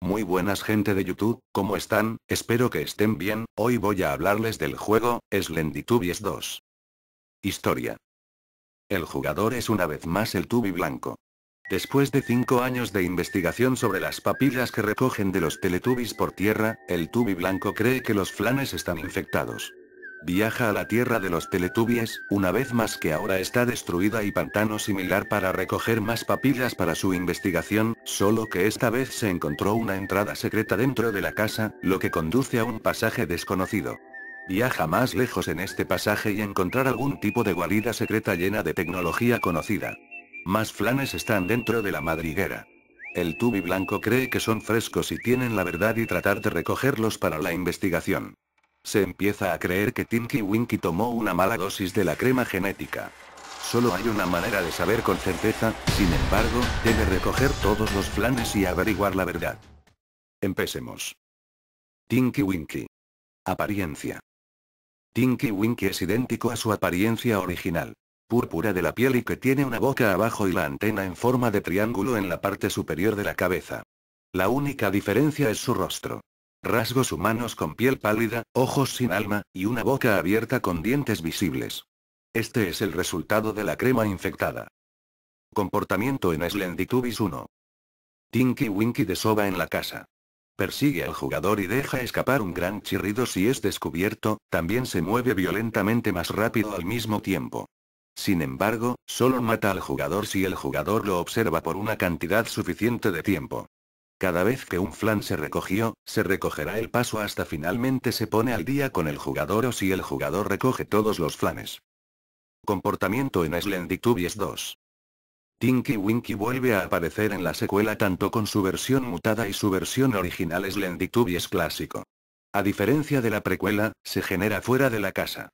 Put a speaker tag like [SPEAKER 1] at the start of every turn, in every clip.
[SPEAKER 1] Muy buenas gente de YouTube, ¿cómo están? Espero que estén bien, hoy voy a hablarles del juego, Slendytubbies 2. Historia. El jugador es una vez más el tubi blanco. Después de 5 años de investigación sobre las papillas que recogen de los teletubbies por tierra, el tubi blanco cree que los flanes están infectados. Viaja a la tierra de los Teletubies, una vez más que ahora está destruida y pantano similar para recoger más papillas para su investigación, solo que esta vez se encontró una entrada secreta dentro de la casa, lo que conduce a un pasaje desconocido. Viaja más lejos en este pasaje y encontrar algún tipo de guarida secreta llena de tecnología conocida. Más flanes están dentro de la madriguera. El tubi blanco cree que son frescos y tienen la verdad y tratar de recogerlos para la investigación. Se empieza a creer que Tinky Winky tomó una mala dosis de la crema genética. Solo hay una manera de saber con certeza, sin embargo, debe recoger todos los planes y averiguar la verdad. Empecemos. Tinky Winky. Apariencia. Tinky Winky es idéntico a su apariencia original. Púrpura de la piel y que tiene una boca abajo y la antena en forma de triángulo en la parte superior de la cabeza. La única diferencia es su rostro rasgos humanos con piel pálida, ojos sin alma, y una boca abierta con dientes visibles. Este es el resultado de la crema infectada. Comportamiento en Slenditubis 1. Tinky Winky desoba en la casa. Persigue al jugador y deja escapar un gran chirrido si es descubierto, también se mueve violentamente más rápido al mismo tiempo. Sin embargo, solo mata al jugador si el jugador lo observa por una cantidad suficiente de tiempo. Cada vez que un flan se recogió, se recogerá el paso hasta finalmente se pone al día con el jugador o si el jugador recoge todos los flanes. Comportamiento en Slenditubies 2. Tinky Winky vuelve a aparecer en la secuela tanto con su versión mutada y su versión original Slenditubies clásico. A diferencia de la precuela, se genera fuera de la casa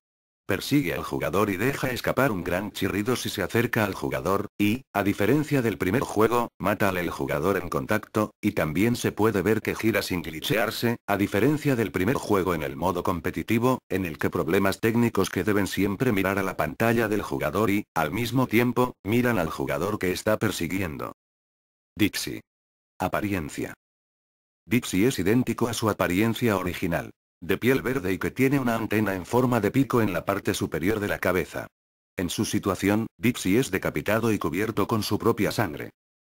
[SPEAKER 1] persigue al jugador y deja escapar un gran chirrido si se acerca al jugador, y, a diferencia del primer juego, mata al el jugador en contacto, y también se puede ver que gira sin glitchearse, a diferencia del primer juego en el modo competitivo, en el que problemas técnicos que deben siempre mirar a la pantalla del jugador y, al mismo tiempo, miran al jugador que está persiguiendo. Dixie. Apariencia. Dixie es idéntico a su apariencia original de piel verde y que tiene una antena en forma de pico en la parte superior de la cabeza. En su situación, Dixie es decapitado y cubierto con su propia sangre.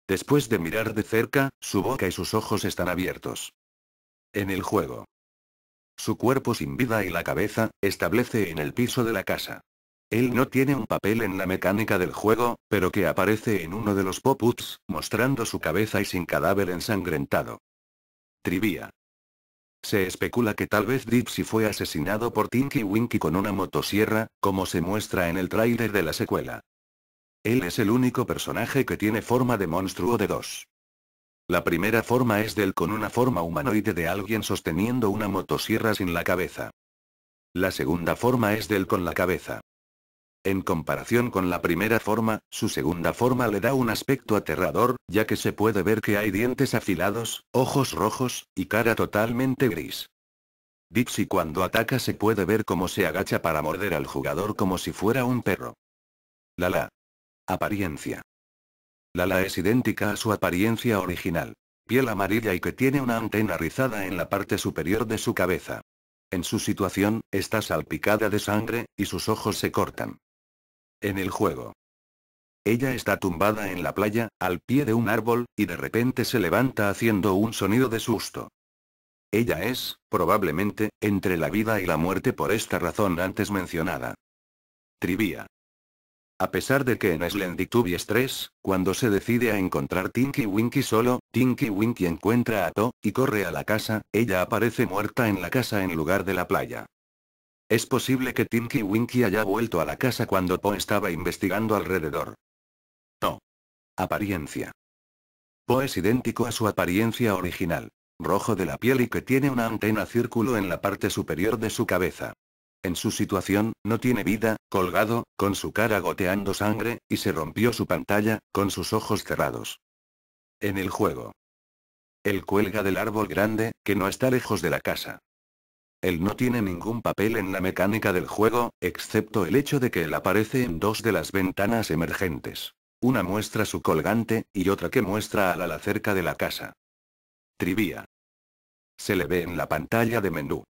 [SPEAKER 1] Después de mirar de cerca, su boca y sus ojos están abiertos. En el juego. Su cuerpo sin vida y la cabeza, establece en el piso de la casa. Él no tiene un papel en la mecánica del juego, pero que aparece en uno de los pop-ups, mostrando su cabeza y sin cadáver ensangrentado. Trivia. Se especula que tal vez Dipsy fue asesinado por Tinky Winky con una motosierra, como se muestra en el tráiler de la secuela. Él es el único personaje que tiene forma de monstruo de dos. La primera forma es del con una forma humanoide de alguien sosteniendo una motosierra sin la cabeza. La segunda forma es del con la cabeza. En comparación con la primera forma, su segunda forma le da un aspecto aterrador, ya que se puede ver que hay dientes afilados, ojos rojos, y cara totalmente gris. Dixie cuando ataca se puede ver cómo se agacha para morder al jugador como si fuera un perro. Lala. Apariencia. Lala es idéntica a su apariencia original. Piel amarilla y que tiene una antena rizada en la parte superior de su cabeza. En su situación, está salpicada de sangre, y sus ojos se cortan. En el juego. Ella está tumbada en la playa, al pie de un árbol, y de repente se levanta haciendo un sonido de susto. Ella es, probablemente, entre la vida y la muerte por esta razón antes mencionada. Trivia. A pesar de que en tuve 3, cuando se decide a encontrar Tinky Winky solo, Tinky Winky encuentra a To, y corre a la casa, ella aparece muerta en la casa en lugar de la playa. Es posible que Tinky Winky haya vuelto a la casa cuando Po estaba investigando alrededor. No. Apariencia. Po es idéntico a su apariencia original. Rojo de la piel y que tiene una antena círculo en la parte superior de su cabeza. En su situación, no tiene vida, colgado, con su cara goteando sangre, y se rompió su pantalla, con sus ojos cerrados. En el juego. El cuelga del árbol grande, que no está lejos de la casa. Él no tiene ningún papel en la mecánica del juego, excepto el hecho de que él aparece en dos de las ventanas emergentes. Una muestra su colgante, y otra que muestra al ala cerca de la casa. Trivia. Se le ve en la pantalla de menú.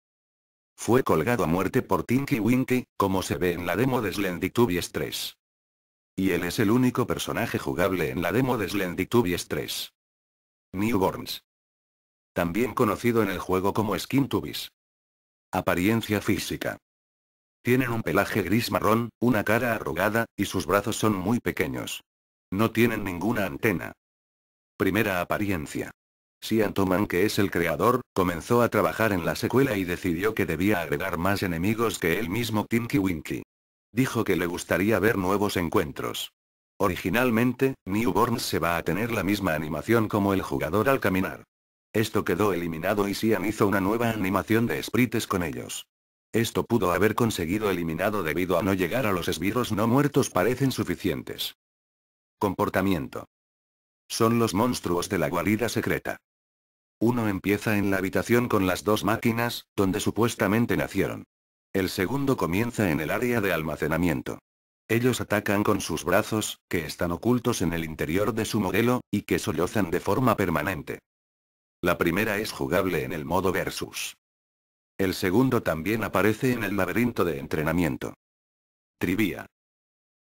[SPEAKER 1] Fue colgado a muerte por Tinky Winky, como se ve en la demo de Slendytubies 3. Y él es el único personaje jugable en la demo de Slendytubies 3. Newborns. También conocido en el juego como Skin Apariencia física. Tienen un pelaje gris marrón, una cara arrugada, y sus brazos son muy pequeños. No tienen ninguna antena. Primera apariencia. Si Antoman que es el creador, comenzó a trabajar en la secuela y decidió que debía agregar más enemigos que él mismo Tinky Winky. Dijo que le gustaría ver nuevos encuentros. Originalmente, Newborn se va a tener la misma animación como el jugador al caminar. Esto quedó eliminado y Sian hizo una nueva animación de sprites con ellos. Esto pudo haber conseguido eliminado debido a no llegar a los esbirros no muertos parecen suficientes. Comportamiento. Son los monstruos de la guarida secreta. Uno empieza en la habitación con las dos máquinas, donde supuestamente nacieron. El segundo comienza en el área de almacenamiento. Ellos atacan con sus brazos, que están ocultos en el interior de su modelo, y que sollozan de forma permanente. La primera es jugable en el modo versus. El segundo también aparece en el laberinto de entrenamiento. Trivia.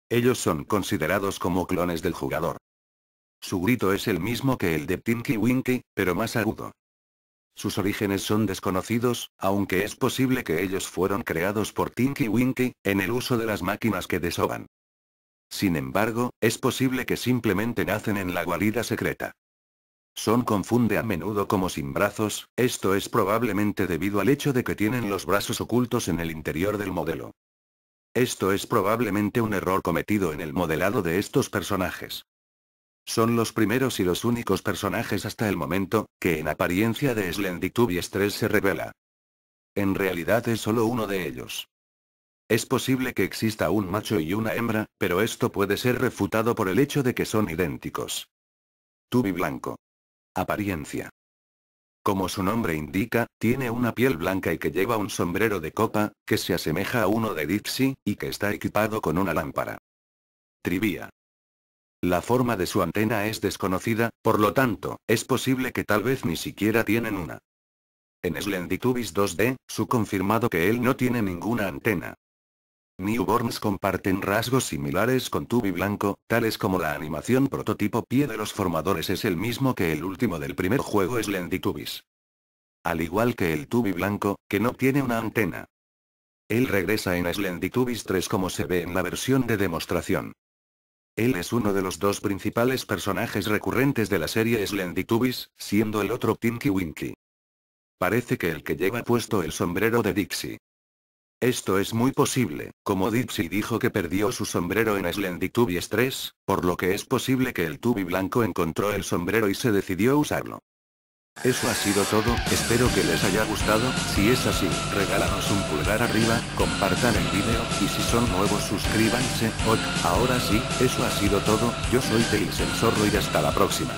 [SPEAKER 1] Ellos son considerados como clones del jugador. Su grito es el mismo que el de Tinky Winky, pero más agudo. Sus orígenes son desconocidos, aunque es posible que ellos fueron creados por Tinky Winky, en el uso de las máquinas que desoban. Sin embargo, es posible que simplemente nacen en la guarida secreta. Son confunde a menudo como sin brazos, esto es probablemente debido al hecho de que tienen los brazos ocultos en el interior del modelo. Esto es probablemente un error cometido en el modelado de estos personajes. Son los primeros y los únicos personajes hasta el momento, que en apariencia de y 3 se revela. En realidad es solo uno de ellos. Es posible que exista un macho y una hembra, pero esto puede ser refutado por el hecho de que son idénticos. Tubi blanco. Apariencia. Como su nombre indica, tiene una piel blanca y que lleva un sombrero de copa, que se asemeja a uno de Dipsy, y que está equipado con una lámpara. Trivia. La forma de su antena es desconocida, por lo tanto, es posible que tal vez ni siquiera tienen una. En Slenditubis 2D, su confirmado que él no tiene ninguna antena. Newborns comparten rasgos similares con Tubi Blanco, tales como la animación prototipo pie de los formadores es el mismo que el último del primer juego Slendy Al igual que el Tubi Blanco, que no tiene una antena. Él regresa en Slendytubbies 3 como se ve en la versión de demostración. Él es uno de los dos principales personajes recurrentes de la serie Slendytubbies, siendo el otro Tinky Winky. Parece que el que lleva puesto el sombrero de Dixie. Esto es muy posible, como Dipsy dijo que perdió su sombrero en Slendy 3, por lo que es posible que el tubi blanco encontró el sombrero y se decidió usarlo. Eso ha sido todo, espero que les haya gustado, si es así, regálanos un pulgar arriba, compartan el video, y si son nuevos suscríbanse, hoy, ahora sí, eso ha sido todo, yo soy Tails el Zorro y hasta la próxima.